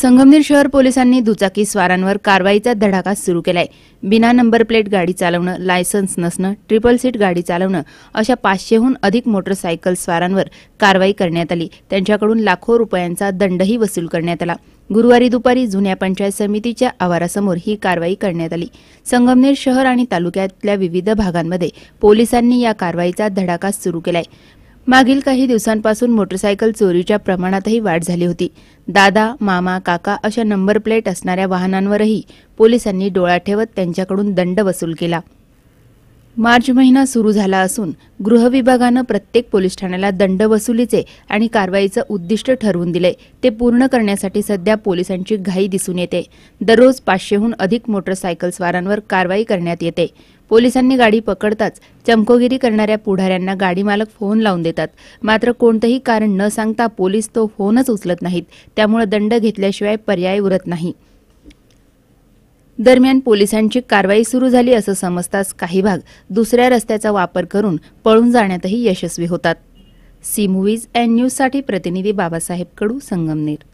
संगमनेर शहर पोलिसांनी दुचाकी स्वारांवर कारवाईचा धडाका सुरू केलाय बिना नंबर प्लेट गाडी चालवणं लायसन्स नसणं ट्रिपल सीट गाडी चालवणं अशा पाचशेहून अधिक मोटरसायकल स्वारांवर कारवाई करण्यात आली त्यांच्याकडून लाखो रुपयांचा दंडही वसूल करण्यात आला गुरुवारी दुपारी जुन्या पंचायत समितीच्या आवारासमोर ही कारवाई करण्यात आली संगमनेर शहर आणि तालुक्यातल्या विविध भागांमध्ये पोलिसांनी या कारवाईचा धडाका सुरू केलाय मागील काही दिवसांपासून मोटरसायकल चोरीच्या प्रमाणातही वाढ झाली होती दादा मामा काका अशा नंबर प्लेट असणाऱ्या वाहनांवरही पोलिसांनी डोळा ठेवत त्यांच्याकडून दंड वसूल केला मार्च महिना सुरू झाला असून गृह प्रत्येक पोलीस ठाण्याला दंड वसुलीचे आणि कारवाईचं उद्दिष्ट ठरवून दिले ते पूर्ण करण्यासाठी सध्या पोलिसांची घाई दिसून येते दररोज पाचशेहून अधिक मोटरसायकलस्वारांवर कारवाई करण्यात येते पोलिसांनी गाडी पकडताच चमकोगिरी करणाऱ्या पुढाऱ्यांना गाडी मालक फोन लावून देतात मात्र कोणतंही कारण न सांगता पोलीस तो फोनच उचलत नाहीत त्यामुळे दंड घेतल्याशिवाय पर्याय उरत नाही दरम्यान पोलिसांची कारवाई सुरू झाली असं समजताच काही भाग दुसऱ्या रस्त्याचा वापर करून पळून जाण्यातही यशस्वी होतात सी मूव्हीज अँड न्यूजसाठी प्रतिनिधी बाबासाहेब कडू संगमनेर